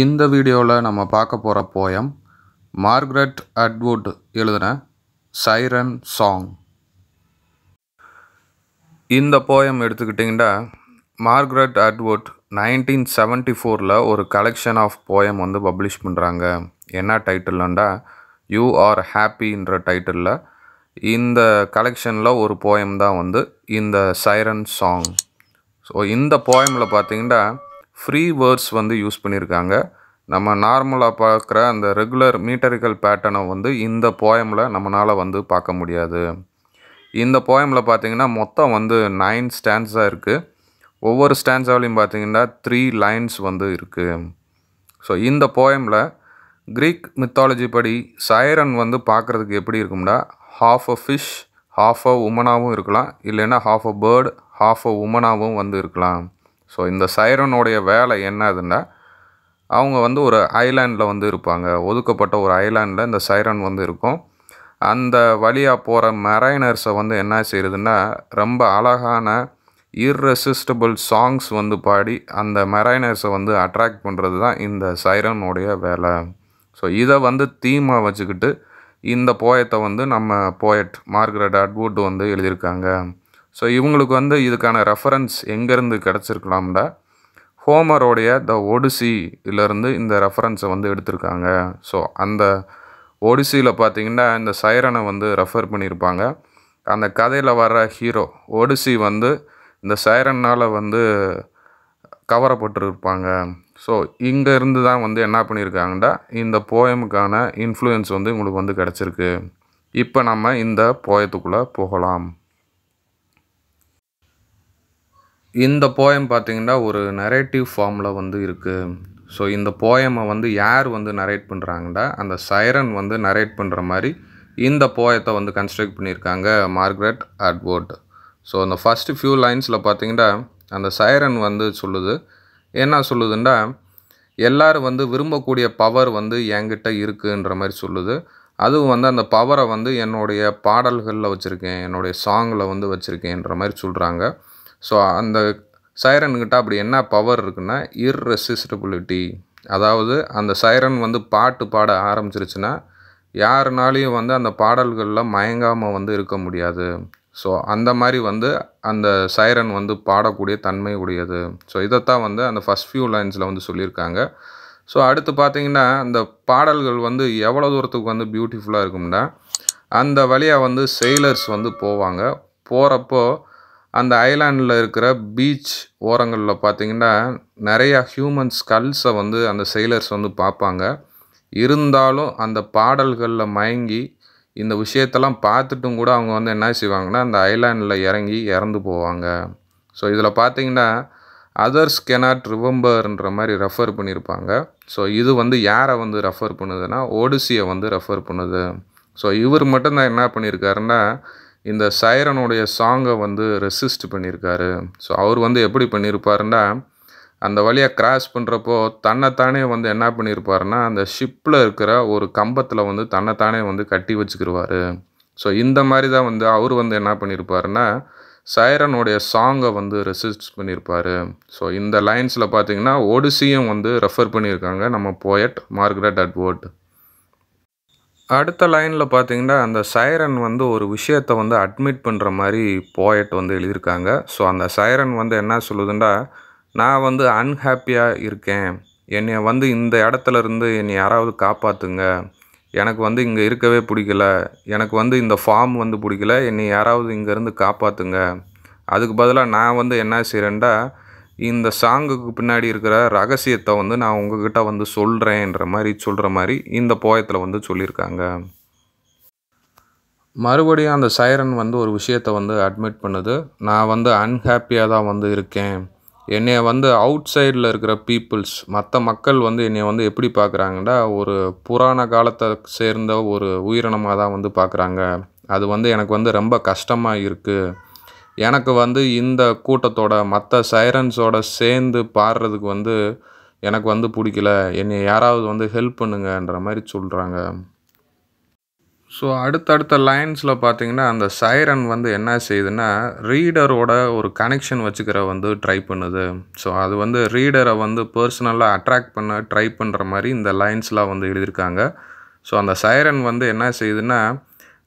இந்த வீடியோவில் நம்ம பார்க்க போகிற போயம் மார்க்ரெட் அட்வுட் எழுதின சைரன் சாங் இந்த போயம் எடுத்துக்கிட்டிங்கன்னா மார்க்ரெட் அட்வுட் நைன்டீன் செவன்ட்டி ஃபோரில் ஒரு கலெக்ஷன் ஆஃப் போயம் வந்து பப்ளிஷ் பண்ணுறாங்க என்ன டைட்டில்ண்டா யூ ஆர் ஹாப்பின்ற டைட்டிலில் இந்த கலெக்ஷனில் ஒரு போயம் தான் வந்து இந்த சைரன் சாங் ஸோ இந்த போயமில் பார்த்தீங்கன்னா ஃப்ரீ வேர்ட்ஸ் வந்து யூஸ் பண்ணியிருக்காங்க நம்ம நார்மலாக பார்க்குற அந்த ரெகுலர் மீட்டரிக்கல் பேட்டர்னை வந்து இந்த போயமில் நம்மளால் வந்து பார்க்க முடியாது இந்த போயமில் பார்த்திங்கன்னா மொத்தம் வந்து நைன் ஸ்டாண்ட்ஸாக இருக்குது ஒவ்வொரு ஸ்டாண்ட்ஸாவிலையும் பார்த்திங்கன்னா த்ரீ லைன்ஸ் வந்து இருக்குது ஸோ இந்த போயமில் க்ரீக் மித்தாலஜி படி சைரன் வந்து பார்க்குறதுக்கு எப்படி இருக்கும்னா half a fish half a உமனாகவும் இருக்கலாம் இல்லைன்னா half a bird half a உமனாகவும் வந்து இருக்கலாம் ஸோ இந்த சைரனுடைய வேலை என்னதுன்னா அவங்க வந்து ஒரு ஐலாண்டில் வந்து இருப்பாங்க ஒதுக்கப்பட்ட ஒரு ஐலாண்டில் இந்த சைரன் வந்து இருக்கும் அந்த வழியாக போகிற மெரைனர்ஸை வந்து என்ன செய்யுதுன்னா ரொம்ப அழகான இர்ரெசிஸ்டபிள் சாங்ஸ் வந்து பாடி அந்த மெரைனர்ஸை வந்து அட்ராக்ட் பண்ணுறது தான் இந்த சைரனுடைய வேலை ஸோ இதை வந்து தீமாக வச்சுக்கிட்டு இந்த போயத்தை வந்து நம்ம போயட் மார்க்ரெட் அட்வுட் வந்து எழுதியிருக்காங்க ஸோ இவங்களுக்கு வந்து இதுக்கான ரெஃபரன்ஸ் எங்கேருந்து கிடச்சிருக்கலாம்டா ஹோமரோடைய த ஒடிசியிலேருந்து இந்த ரெஃபரன்ஸை வந்து எடுத்திருக்காங்க ஸோ அந்த ஒடிசியில் பார்த்திங்கன்னா இந்த சைரனை வந்து ரெஃபர் பண்ணியிருப்பாங்க அந்த கதையில் வர்ற ஹீரோ ஒடிசி வந்து இந்த சைரனால் வந்து கவரப்பட்டிருப்பாங்க ஸோ இங்கேருந்து தான் வந்து என்ன பண்ணியிருக்காங்கன்னா இந்த போயமுக்கான இன்ஃப்ளூயன்ஸ் வந்து உங்களுக்கு வந்து கிடச்சிருக்கு இப்போ நம்ம இந்த போயத்துக்குள்ளே போகலாம் இந்த போயம் பார்த்தீங்கன்னா ஒரு நரேட்டிவ் ஃபார்மில் வந்து இருக்குது ஸோ இந்த போயமை வந்து யார் வந்து நரேட் பண்ணுறாங்கன்னா அந்த சைரன் வந்து நரேட் பண்ணுற மாதிரி இந்த போயத்தை வந்து கன்ஸ்ட்ரக்ட் பண்ணியிருக்காங்க மார்க்ரெட் அட்வோர்ட் ஸோ அந்த ஃபஸ்ட்டு ஃபியூ லைன்ஸில் பார்த்தீங்கன்னா அந்த சைரன் வந்து சொல்லுது என்ன சொல்லுதுன்னா எல்லோரும் வந்து விரும்பக்கூடிய பவர் வந்து என்கிட்ட இருக்குன்ற மாதிரி சொல்லுது அதுவும் வந்து அந்த பவரை வந்து என்னுடைய பாடல்களில் வச்சுருக்கேன் என்னுடைய சாங்கில் வந்து வச்சுருக்கேன்ற மாதிரி சொல்கிறாங்க ஸோ அந்த சைரன்கிட்ட அப்படி என்ன பவர் இருக்குன்னா இர்ரெசிஸ்டபிலிட்டி அதாவது அந்த சைரன் வந்து பாட்டு பாட ஆரம்பிச்சிருச்சுன்னா யாருனாலையும் வந்து அந்த பாடல்களில் மயங்காமல் வந்து இருக்க முடியாது ஸோ அந்த மாதிரி வந்து அந்த சைரன் வந்து பாடக்கூடிய தன்மை உடையது ஸோ இதைத்தான் வந்து அந்த ஃபஸ்ட் ஃபியூ லைன்ஸில் வந்து சொல்லியிருக்காங்க ஸோ அடுத்து பார்த்திங்கன்னா அந்த பாடல்கள் வந்து எவ்வளோ தூரத்துக்கு வந்து பியூட்டிஃபுல்லாக இருக்கும்னா அந்த வழியாக வந்து செயலர்ஸ் வந்து போவாங்க போகிறப்போ அந்த ஐலாண்டில் இருக்கிற பீச் ஓரங்களில் பார்த்தீங்கன்னா நிறையா ஹியூமன் ஸ்கல்ஸை வந்து அந்த செயலர்ஸ் வந்து பார்ப்பாங்க இருந்தாலும் அந்த பாடல்களில் மயங்கி இந்த விஷயத்தெல்லாம் பார்த்துட்டும் கூட அவங்க வந்து என்ன செய்வாங்கன்னா அந்த ஐலாண்டில் இறங்கி இறந்து போவாங்க ஸோ இதில் பார்த்தீங்கன்னா அதர்ஸ் கெனாட் ரிவம்பர்ன்ற மாதிரி ரெஃபர் பண்ணியிருப்பாங்க ஸோ இது வந்து யாரை வந்து ரெஃபர் பண்ணுதுன்னா ஒடிசியை வந்து ரெஃபர் பண்ணுது ஸோ இவர் மட்டும்தான் என்ன பண்ணியிருக்காருன்னா இந்த சைரனுடைய சாங்கை வந்து ரெசிஸ்ட் பண்ணியிருக்காரு ஸோ அவர் வந்து எப்படி பண்ணியிருப்பாருன்னா அந்த வழியாக க்ராஸ் பண்ணுறப்போ தன்னைத்தானே வந்து என்ன பண்ணியிருப்பாருனா அந்த ஷிப்பில் இருக்கிற ஒரு கம்பத்தில் வந்து தன்னைத்தானே வந்து கட்டி வச்சுக்கிடுவார் ஸோ இந்த மாதிரி தான் வந்து அவர் வந்து என்ன பண்ணியிருப்பாருன்னா சைரனுடைய சாங்கை வந்து ரெசிஸ்ட் பண்ணியிருப்பார் ஸோ இந்த லைன்ஸில் பார்த்தீங்கன்னா ஒடிசியும் வந்து ரெஃபர் பண்ணியிருக்காங்க நம்ம போயட் மார்க்ரெட் அட்வோர்ட் அடுத்த லைனில் பார்த்தீங்கன்னா அந்த சைரன் வந்து ஒரு விஷயத்தை வந்து அட்மிட் பண்ணுற மாதிரி போயட் வந்து எழுதியிருக்காங்க ஸோ அந்த சைரன் வந்து என்ன சொல்லுதுன்னா நான் வந்து அன்ஹாப்பியாக இருக்கேன் என்னை வந்து இந்த இடத்துல இருந்து என்னை யாராவது காப்பாற்றுங்க எனக்கு வந்து இங்கே இருக்கவே பிடிக்கல எனக்கு வந்து இந்த ஃபார்ம் வந்து பிடிக்கல என்னை யாராவது இங்கேருந்து காப்பாற்றுங்க அதுக்கு பதிலாக நான் வந்து என்ன செய்கிறேன்டா இந்த சாங்குக்கு பின்னாடி இருக்கிற ரகசியத்தை வந்து நான் உங்ககிட்ட வந்து சொல்கிறேன்ற மாதிரி சொல்கிற மாதிரி இந்த போயத்தில் வந்து சொல்லியிருக்காங்க மறுபடியும் அந்த சைரன் வந்து ஒரு விஷயத்தை வந்து அட்மிட் பண்ணுது நான் வந்து அன்ஹாப்பியாக தான் வந்து இருக்கேன் என்னைய வந்து அவுட் சைடில் இருக்கிற பீப்புள்ஸ் மற்ற மக்கள் வந்து என்னை வந்து எப்படி பார்க்குறாங்கன்னா ஒரு புராண காலத்தை சேர்ந்த ஒரு உயிரினமாக தான் வந்து பார்க்குறாங்க அது வந்து எனக்கு வந்து ரொம்ப கஷ்டமாக இருக்குது எனக்கு வந்து இந்த கூட்டத்தோட மற்ற சைரன்ஸோட சேர்ந்து பாடுறதுக்கு வந்து எனக்கு வந்து பிடிக்கல என்னை யாராவது வந்து ஹெல்ப் பண்ணுங்கன்ற மாதிரி சொல்கிறாங்க ஸோ அடுத்தடுத்த லைன்ஸில் பார்த்தீங்கன்னா அந்த சைரன் வந்து என்ன செய்யுதுன்னா ரீடரோட ஒரு கனெக்ஷன் வச்சுக்கிற வந்து ட்ரை பண்ணுது ஸோ அது வந்து ரீடரை வந்து பர்சனலாக அட்ராக்ட் பண்ண ட்ரை பண்ணுற மாதிரி இந்த லைன்ஸ்லாம் வந்து எழுதியிருக்காங்க ஸோ அந்த சைரன் வந்து என்ன செய்யுதுன்னா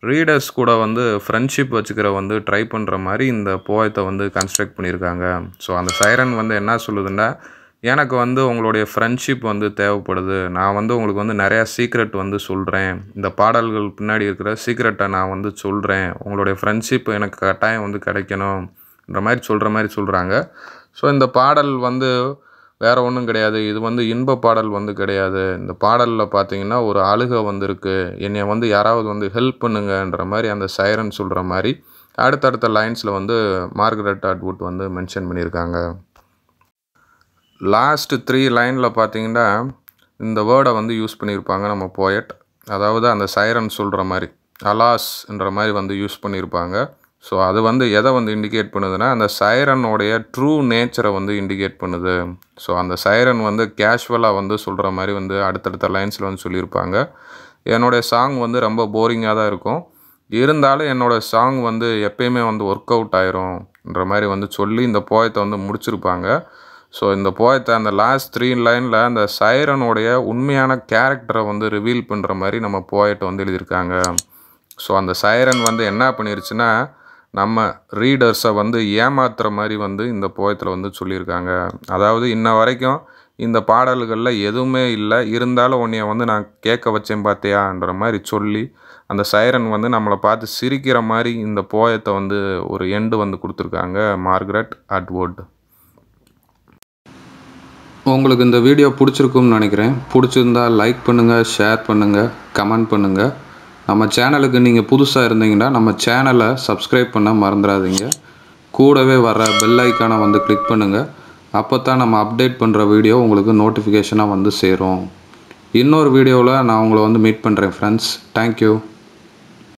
ரீடர்ஸ் கூட வந்து ஃப்ரெண்ட்ஷிப் வச்சுக்கிற வந்து ட்ரை பண்ணுற மாதிரி இந்த போயத்தை வந்து கன்ஸ்ட்ரக்ட் பண்ணியிருக்காங்க ஸோ அந்த சைரன் வந்து என்ன சொல்லுதுன்னா எனக்கு வந்து உங்களுடைய ஃப்ரெண்ட்ஷிப் வந்து தேவைப்படுது நான் வந்து உங்களுக்கு வந்து நிறையா சீக்ரெட் வந்து சொல்கிறேன் இந்த பாடல்கள் பின்னாடி இருக்கிற சீக்ரெட்டை நான் வந்து சொல்கிறேன் உங்களுடைய ஃப்ரெண்ட்ஷிப் எனக்கு கட்டாயம் வந்து கிடைக்கணும்ன்ற மாதிரி சொல்கிற மாதிரி சொல்கிறாங்க ஸோ இந்த பாடல் வந்து வேறு ஒன்றும் கிடையாது இது வந்து இன்ப பாடல் வந்து கிடையாது இந்த பாடலில் பார்த்தீங்கன்னா ஒரு அழுகை வந்திருக்கு என்னை வந்து யாராவது வந்து ஹெல்ப் பண்ணுங்கன்ற மாதிரி அந்த சைரன் சொல்கிற மாதிரி அடுத்தடுத்த லைன்ஸில் வந்து மார்கரெட் அட்வுட் வந்து மென்ஷன் பண்ணியிருக்காங்க லாஸ்ட்டு த்ரீ லைனில் பார்த்தீங்கன்னா இந்த வேர்டை வந்து யூஸ் பண்ணியிருப்பாங்க நம்ம போயட் அதாவது அந்த சைரன் சொல்கிற மாதிரி அலாஸ்ன்ற மாதிரி வந்து யூஸ் பண்ணியிருப்பாங்க ஸோ அது வந்து எதை வந்து இண்டிகேட் பண்ணுதுன்னா அந்த சைரனுடைய ட்ரூ நேச்சரை வந்து இண்டிகேட் பண்ணுது ஸோ அந்த சைரன் வந்து கேஷுவலாக வந்து சொல்கிற மாதிரி வந்து அடுத்தடுத்த லைன்ஸில் வந்து சொல்லியிருப்பாங்க என்னுடைய சாங் வந்து ரொம்ப போரிங்காக தான் இருக்கும் இருந்தாலும் என்னோடய சாங் வந்து எப்பயுமே வந்து ஒர்க் அவுட் ஆயிரும்ன்ற மாதிரி வந்து சொல்லி இந்த போயத்தை வந்து முடிச்சிருப்பாங்க ஸோ இந்த போயத்தை அந்த லாஸ்ட் த்ரீ லைனில் அந்த சைரனுடைய உண்மையான கேரக்டரை வந்து ரிவீல் பண்ணுற மாதிரி நம்ம போயட்டை வந்து எழுதியிருக்காங்க ஸோ அந்த சைரன் வந்து என்ன பண்ணிருச்சுன்னா நம்ம ரீடர்ஸை வந்து ஏமாத்துகிற மாதிரி வந்து இந்த போயத்தில் வந்து சொல்லியிருக்காங்க அதாவது இன்ன வரைக்கும் இந்த பாடல்களில் எதுவுமே இல்லை இருந்தாலும் உன்னைய வந்து நான் கேட்க வச்சேன் பார்த்தியான்ற மாதிரி சொல்லி அந்த சைரன் வந்து நம்மளை பார்த்து சிரிக்கிற மாதிரி இந்த போயத்தை வந்து ஒரு எண்டு வந்து கொடுத்துருக்காங்க மார்க்ரெட் அட்வோர்ட் உங்களுக்கு இந்த வீடியோ பிடிச்சிருக்கும்னு நினைக்கிறேன் பிடிச்சிருந்தா லைக் பண்ணுங்கள் ஷேர் பண்ணுங்கள் கமெண்ட் பண்ணுங்கள் நம்ம சேனலுக்கு நீங்கள் புதுசாக இருந்தீங்கன்னா நம்ம சேனலை சப்ஸ்கிரைப் பண்ண மறந்துடாதீங்க கூடவே வர பெல் ஐக்கானை வந்து கிளிக் பண்ணுங்கள் அப்போ தான் நம்ம அப்டேட் பண்ணுற வீடியோ உங்களுக்கு நோட்டிஃபிகேஷனாக வந்து சேரும் இன்னொரு வீடியோவில் நான் உங்களை வந்து மீட் பண்ணுறேன் ஃப்ரெண்ட்ஸ் தேங்க்யூ